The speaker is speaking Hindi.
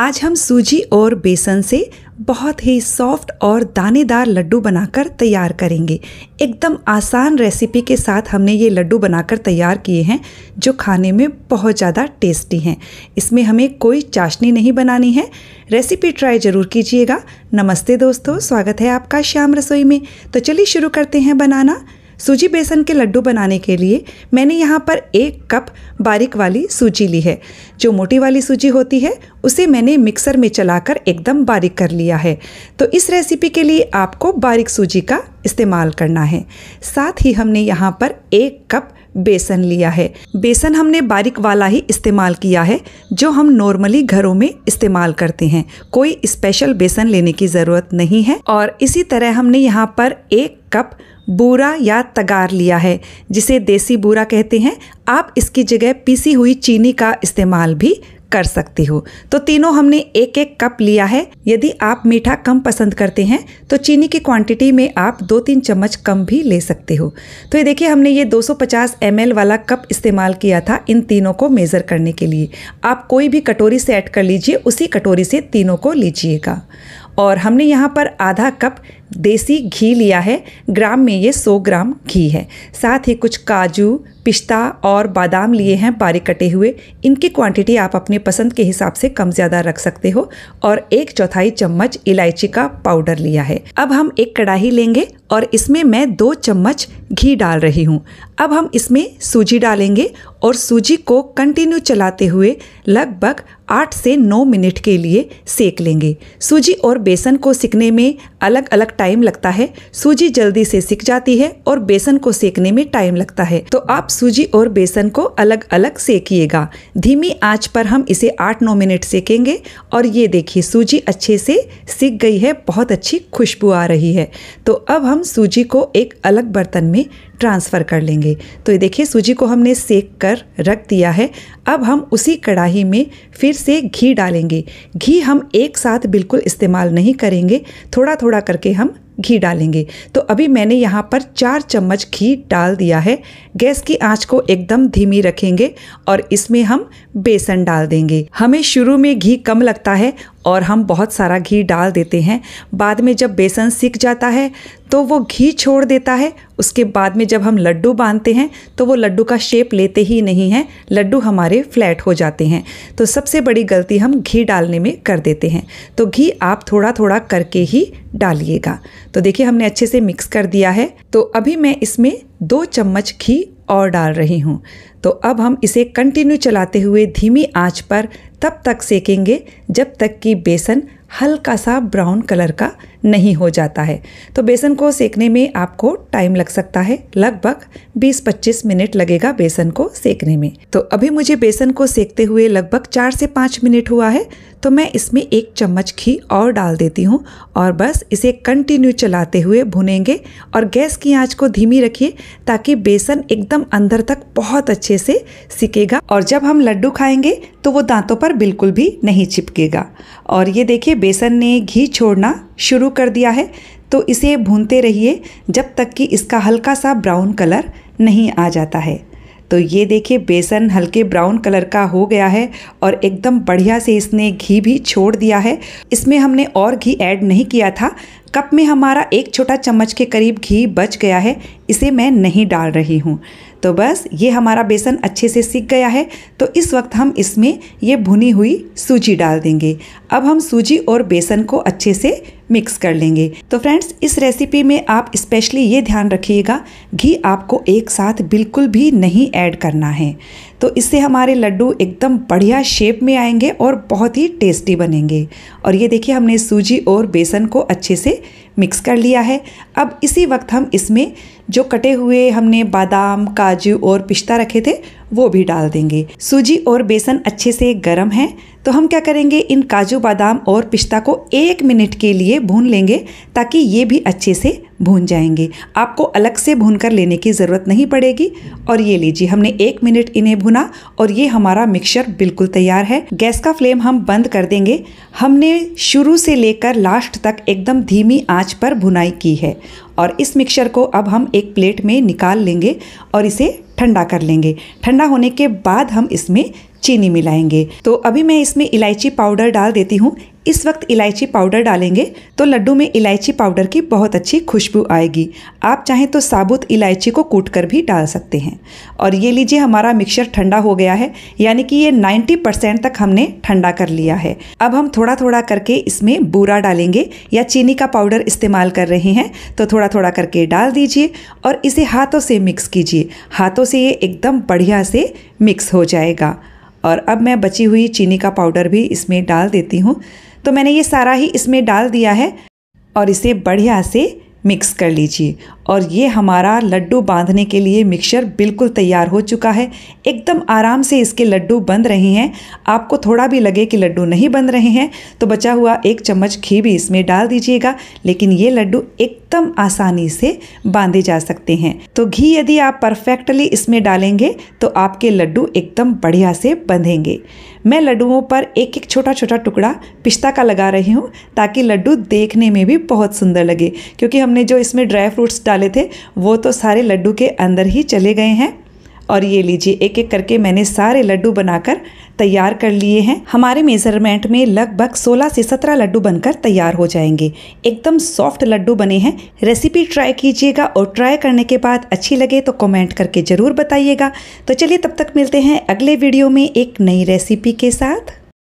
आज हम सूजी और बेसन से बहुत ही सॉफ्ट और दानेदार लड्डू बनाकर तैयार करेंगे एकदम आसान रेसिपी के साथ हमने ये लड्डू बनाकर तैयार किए हैं जो खाने में बहुत ज़्यादा टेस्टी हैं इसमें हमें कोई चाशनी नहीं बनानी है रेसिपी ट्राई ज़रूर कीजिएगा नमस्ते दोस्तों स्वागत है आपका श्याम रसोई में तो चलिए शुरू करते हैं बनाना सूजी बेसन के लड्डू बनाने के लिए मैंने यहाँ पर एक कप बारीक वाली सूजी ली है जो मोटी वाली सूजी होती है उसे मैंने मिक्सर में चलाकर एकदम बारीक कर लिया है तो इस रेसिपी के लिए आपको बारीक सूजी का इस्तेमाल करना है साथ ही हमने यहाँ पर एक कप बेसन लिया है बेसन हमने बारीक वाला ही इस्तेमाल किया है जो हम नॉर्मली घरों में इस्तेमाल करते हैं कोई स्पेशल बेसन लेने की ज़रूरत नहीं है और इसी तरह हमने यहाँ पर एक कप बूरा या तगार लिया है जिसे देसी बूरा कहते हैं आप इसकी जगह पीसी हुई चीनी का इस्तेमाल भी कर सकते हो तो तीनों हमने एक एक कप लिया है यदि आप मीठा कम पसंद करते हैं तो चीनी की क्वांटिटी में आप दो तीन चम्मच कम भी ले सकते हो तो ये देखिए हमने ये 250 सौ वाला कप इस्तेमाल किया था इन तीनों को मेज़र करने के लिए आप कोई भी कटोरी से कर लीजिए उसी कटोरी से तीनों को लीजिएगा और हमने यहाँ पर आधा कप देसी घी लिया है ग्राम में ये 100 ग्राम घी है साथ ही कुछ काजू पिस्ता और बादाम लिए हैं बारीक कटे हुए इनकी क्वांटिटी आप अपने पसंद के हिसाब से कम ज़्यादा रख सकते हो और एक चौथाई चम्मच इलायची का पाउडर लिया है अब हम एक कढ़ाही लेंगे और इसमें मैं दो चम्मच घी डाल रही हूँ अब हम इसमें सूजी डालेंगे और सूजी को कंटिन्यू चलाते हुए लगभग आठ से नौ मिनट के लिए सेक लेंगे सूजी और बेसन को सिकने में अलग अलग टाइम लगता है सूजी जल्दी से सिक जाती है और बेसन को सेकने में टाइम लगता है तो आप सूजी और बेसन को अलग अलग सेकिएगा धीमी आंच पर हम इसे आठ नौ मिनट सेकेंगे और ये देखिए सूजी अच्छे से सिक गई है बहुत अच्छी खुशबू आ रही है तो अब हम हम सूजी को एक अलग बर्तन में ट्रांसफ़र कर लेंगे तो ये देखिए सूजी को हमने सेक कर रख दिया है अब हम उसी कढ़ाई में फिर से घी डालेंगे घी हम एक साथ बिल्कुल इस्तेमाल नहीं करेंगे थोड़ा थोड़ा करके हम घी डालेंगे तो अभी मैंने यहाँ पर चार चम्मच घी डाल दिया है गैस की आंच को एकदम धीमी रखेंगे और इसमें हम बेसन डाल देंगे हमें शुरू में घी कम लगता है और हम बहुत सारा घी डाल देते हैं बाद में जब बेसन सीख जाता है तो वो घी छोड़ देता है उसके बाद में जब हम लड्डू बांधते हैं तो वो लड्डू का शेप लेते ही नहीं हैं लड्डू हमारे फ्लैट हो जाते हैं तो सबसे बड़ी गलती हम घी डालने में कर देते हैं तो घी आप थोड़ा थोड़ा करके ही डालिएगा तो देखिए हमने अच्छे से मिक्स कर दिया है तो अभी मैं इसमें दो चम्मच घी और डाल रही हूँ तो अब हम इसे कंटिन्यू चलाते हुए धीमी आंच पर तब तक सेकेंगे जब तक कि बेसन हल्का सा ब्राउन कलर का नहीं हो जाता है तो बेसन को सेकने में आपको टाइम लग सकता है लगभग 20-25 मिनट लगेगा बेसन को सेकने में तो अभी मुझे बेसन को सेकते हुए लगभग चार से पाँच मिनट हुआ है तो मैं इसमें एक चम्मच घी और डाल देती हूँ और बस इसे कंटिन्यू चलाते हुए भुनेंगे और गैस की आँच को धीमी रखिए ताकि बेसन एकदम अंदर तक बहुत अच्छे से सिकेगा और जब हम लड्डू खाएंगे तो वो दांतों पर बिल्कुल भी नहीं चिपकेगा और ये देखिए बेसन ने घी छोड़ना शुरू कर दिया है तो इसे भूनते रहिए जब तक कि इसका हल्का सा ब्राउन कलर नहीं आ जाता है तो ये देखिए बेसन हल्के ब्राउन कलर का हो गया है और एकदम बढ़िया से इसने घी भी छोड़ दिया है इसमें हमने और घी ऐड नहीं किया था कप में हमारा एक छोटा चम्मच के करीब घी बच गया है इसे मैं नहीं डाल रही हूँ तो बस ये हमारा बेसन अच्छे से सीख गया है तो इस वक्त हम इसमें ये भुनी हुई सूजी डाल देंगे अब हम सूजी और बेसन को अच्छे से मिक्स कर लेंगे तो फ्रेंड्स इस रेसिपी में आप स्पेशली ये ध्यान रखिएगा घी आपको एक साथ बिल्कुल भी नहीं ऐड करना है तो इससे हमारे लड्डू एकदम बढ़िया शेप में आएंगे और बहुत ही टेस्टी बनेंगे और ये देखिए हमने सूजी और बेसन को अच्छे से मिक्स कर लिया है अब इसी वक्त हम इसमें जो कटे हुए हमने बादाम काजू और पिस्ता रखे थे वो भी डाल देंगे सूजी और बेसन अच्छे से गर्म है तो हम क्या करेंगे इन काजू बादाम और पिस्ता को एक मिनट के लिए भून लेंगे ताकि ये भी अच्छे से भून जाएंगे आपको अलग से भून कर लेने की ज़रूरत नहीं पड़ेगी और ये लीजिए हमने एक मिनट इन्हें भुना और ये हमारा मिक्सचर बिल्कुल तैयार है गैस का फ्लेम हम बंद कर देंगे हमने शुरू से लेकर लास्ट तक एकदम धीमी आँच पर भुनाई की है और इस मिक्सचर को अब हम एक प्लेट में निकाल लेंगे और इसे ठंडा कर लेंगे ठंडा होने के बाद हम इसमें चीनी मिलाएंगे तो अभी मैं इसमें इलायची पाउडर डाल देती हूँ इस वक्त इलायची पाउडर डालेंगे तो लड्डू में इलायची पाउडर की बहुत अच्छी खुशबू आएगी आप चाहें तो साबुत इलायची को कूट कर भी डाल सकते हैं और ये लीजिए हमारा मिक्सचर ठंडा हो गया है यानी कि ये 90 परसेंट तक हमने ठंडा कर लिया है अब हम थोड़ा थोड़ा करके इसमें बूरा डालेंगे या चीनी का पाउडर इस्तेमाल कर रहे हैं तो थोड़ा थोड़ा करके डाल दीजिए और इसे हाथों से मिक्स कीजिए हाथों से ये एकदम बढ़िया से मिक्स हो जाएगा और अब मैं बची हुई चीनी का पाउडर भी इसमें डाल देती हूँ तो मैंने ये सारा ही इसमें डाल दिया है और इसे बढ़िया से मिक्स कर लीजिए और ये हमारा लड्डू बांधने के लिए मिक्सचर बिल्कुल तैयार हो चुका है एकदम आराम से इसके लड्डू बन रहे हैं आपको थोड़ा भी लगे कि लड्डू नहीं बन रहे हैं तो बचा हुआ एक चम्मच घी भी इसमें डाल दीजिएगा लेकिन ये लड्डू एक एकदम आसानी से बांधे जा सकते हैं तो घी यदि आप परफेक्टली इसमें डालेंगे तो आपके लड्डू एकदम बढ़िया से बंधेंगे मैं लड्डुओं पर एक एक छोटा छोटा टुकड़ा पिस्ता का लगा रही हूँ ताकि लड्डू देखने में भी बहुत सुंदर लगे क्योंकि हमने जो इसमें ड्राई फ्रूट्स डाले थे वो तो सारे लड्डू के अंदर ही चले गए हैं और ये लीजिए एक एक करके मैंने सारे लड्डू बनाकर तैयार कर लिए हैं हमारे मेज़रमेंट में लगभग 16 से 17 लड्डू बनकर तैयार हो जाएंगे एकदम सॉफ्ट लड्डू बने हैं रेसिपी ट्राई कीजिएगा और ट्राई करने के बाद अच्छी लगे तो कमेंट करके ज़रूर बताइएगा तो चलिए तब तक मिलते हैं अगले वीडियो में एक नई रेसिपी के साथ